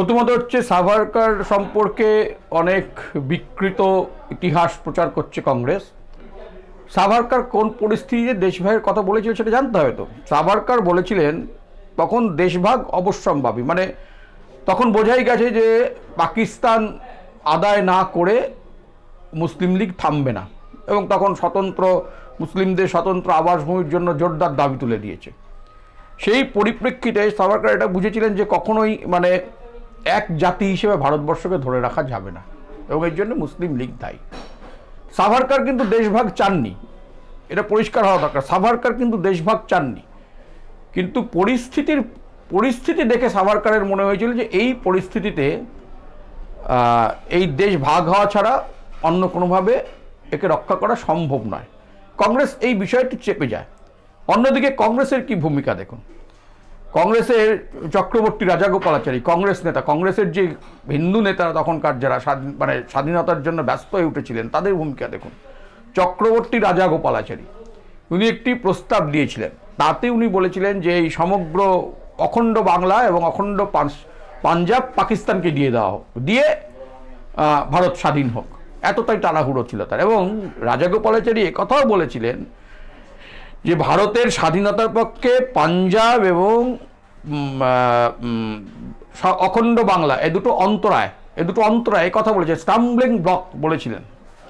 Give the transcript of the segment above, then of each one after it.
প্রথমত হচ্ছে সাভারকার সম্পর্কে অনেক বিকৃত ইতিহাস প্রচার করছে কংগ্রেস সাভারকার কোন পরিস্থিতিতে দেশভাগের কথা বলেছিল সেটা জানতে হবে তো সাভারকার বলেছিলেন তখন দেশভাগ অবশ্যম্ভাবী মানে তখন বোঝাই গেছে যে পাকিস্তান আদায় না করে মুসলিম লীগ থামবে না এবং তখন স্বতন্ত্র মুসলিমদের স্বতন্ত্র আবাসভূমির জন্য জোরদার দাবি তুলে দিয়েছে সেই পরিপ্রেক্ষিতে সাভারকার এটা বুঝেছিলেন যে কখনোই মানে এক জাতি হিসেবে ভারতবর্ষকে ধরে রাখা যাবে না এবং এর জন্য মুসলিম লীগ দায়ী সাভারকার কিন্তু দেশভাগ চাননি এটা পরিষ্কার হওয়া দরকার সাভারকার কিন্তু দেশভাগ চাননি কিন্তু পরিস্থিতির পরিস্থিতি দেখে সাভারকারের মনে হয়েছিল যে এই পরিস্থিতিতে এই দেশ ভাগ হওয়া ছাড়া অন্য কোনোভাবে একে রক্ষা করা সম্ভব নয় কংগ্রেস এই বিষয়টি চেপে যায় অন্যদিকে কংগ্রেসের কি ভূমিকা দেখুন কংগ্রেসের চক্রবর্তী রাজা কংগ্রেস নেতা কংগ্রেসের যে হিন্দু নেতারা তখনকার যারা স্বাধীন মানে স্বাধীনতার জন্য ব্যস্ত হয়ে উঠেছিলেন তাদের ভূমিকা দেখুন চক্রবর্তী রাজা গোপালাচারী উনি একটি প্রস্তাব দিয়েছিলেন তাতে উনি বলেছিলেন যে এই সমগ্র অখণ্ড বাংলা এবং অখণ্ড পাঞ্জাব পাকিস্তানকে দিয়ে দেওয়া হোক দিয়ে ভারত স্বাধীন হোক এতটাই তাড়াহুড়ো ছিল তার এবং রাজাগোপালাচারী একথাও বলেছিলেন যে ভারতের স্বাধীনতার পক্ষে পাঞ্জাব এবং অখণ্ড বাংলা এ দুটো অন্তরায় এ দুটো অন্তরায় এই কথা বলেছে স্টাম্বলিং ব্লক বলেছিলেন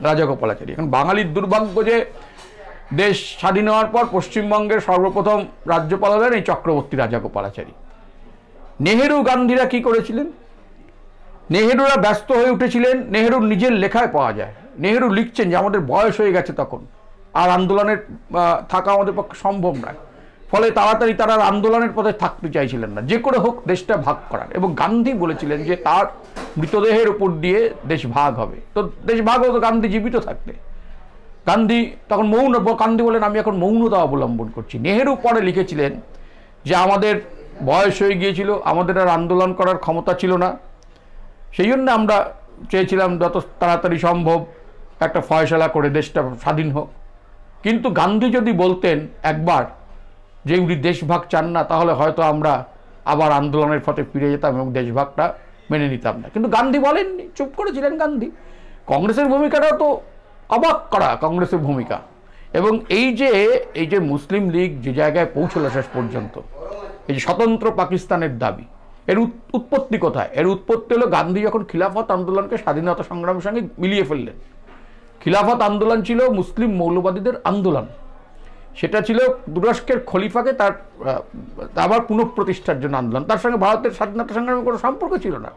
রাজাগোপালাচারী এখন বাঙালির দুর্ভাগ্য যে দেশ স্বাধীন হওয়ার পর পশ্চিমবঙ্গের সর্বপ্রথম রাজ্যপাল হলেন এই চক্রবর্তী রাজাগোপালাচারী নেহেরু গান্ধীরা কি করেছিলেন নেহেরুরা ব্যস্ত হয়ে উঠেছিলেন নেহেরুর নিজের লেখায় পাওয়া যায় নেহেরু লিখছেন যে আমাদের বয়স হয়ে গেছে তখন আর আন্দোলনের থাকা আমাদের পক্ষে সম্ভব নয় ফলে তাড়াতাড়ি তারা আন্দোলনের পথে থাকতে চাইছিলেন না যে করে হোক দেশটা ভাগ করার এবং গান্ধী বলেছিলেন যে তার মৃতদেহের উপর দিয়ে দেশ ভাগ হবে তো দেশ ভাগ হতো গান্ধী জীবিত থাকতে গান্ধী তখন মৌন গান্ধী বলেন আমি এখন মৌনতা অবলম্বন করছি নেহেরু পরে লিখেছিলেন যে আমাদের বয়স হয়ে গিয়েছিল আমাদের আর আন্দোলন করার ক্ষমতা ছিল না সেই জন্য আমরা চেয়েছিলাম যত তাড়াতাড়ি সম্ভব একটা ফয়সলা করে দেশটা স্বাধীন হোক কিন্তু গান্ধী যদি বলতেন একবার যে উনি দেশভাগ চান না তাহলে হয়তো আমরা আবার আন্দোলনের পথে ফিরে যেতাম এবং দেশভাগটা মেনে নিতাম না কিন্তু গান্ধী বলেননি চুপ করেছিলেন গান্ধী কংগ্রেসের ভূমিকাটা তো অবাক করা কংগ্রেসের ভূমিকা এবং এই যে এই যে মুসলিম লীগ যে জায়গায় পৌঁছলো শেষ পর্যন্ত এই যে স্বতন্ত্র পাকিস্তানের দাবি এর উৎপত্তি কোথায় এর উৎপত্তি হলো গান্ধী যখন খিলাফত আন্দোলনকে স্বাধীনতা সংগ্রামের সঙ্গে মিলিয়ে ফেললেন খিলাফত আন্দোলন ছিল মুসলিম মৌলবাদীদের আন্দোলন সেটা ছিল তুরস্কের খলিফাকে তার আবার পুনঃপ্রতিষ্ঠার জন্য আন্দোলন তার সঙ্গে ভারতের স্বাধীনতা সংগ্রামের কোনো সম্পর্ক ছিল না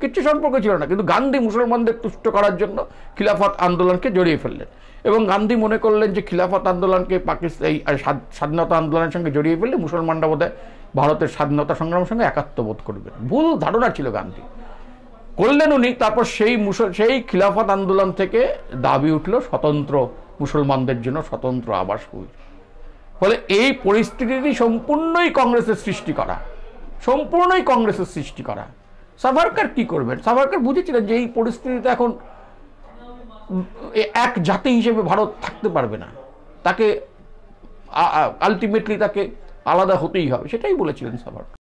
কিচ্ছু সম্পর্ক ছিল না কিন্তু গান্ধী মুসলমানদের তুষ্ট করার জন্য খিলাফত আন্দোলনকে জড়িয়ে ফেললেন এবং গান্ধী মনে করলেন যে খিলাফত আন্দোলনকে পাকিস্তান এই স্বাধীনতা আন্দোলনের সঙ্গে জড়িয়ে ফেললে মুসলমানরা বোধহয় ভারতের স্বাধীনতা সংগ্রামের সঙ্গে একাত্মবোধ করবে ভুল ধারণা ছিল গান্ধী করলেন উনি তারপর সেই মুসল সেই খিলাফত আন্দোলন থেকে দাবি উঠল স্বতন্ত্র মুসলমানদের জন্য স্বতন্ত্র আবাস ফলে এই পরিস্থিতিটি সম্পূর্ণই কংগ্রেসের সৃষ্টি করা সম্পূর্ণই কংগ্রেসের সৃষ্টি করা সাভারকার কি করবেন সাভারকার বুঝেছিলেন যে এই পরিস্থিতিতে এখন এক জাতি হিসেবে ভারত থাকতে পারবে না তাকে আলটিমেটলি তাকে আলাদা হতেই হবে সেটাই বলেছিলেন সাভারকার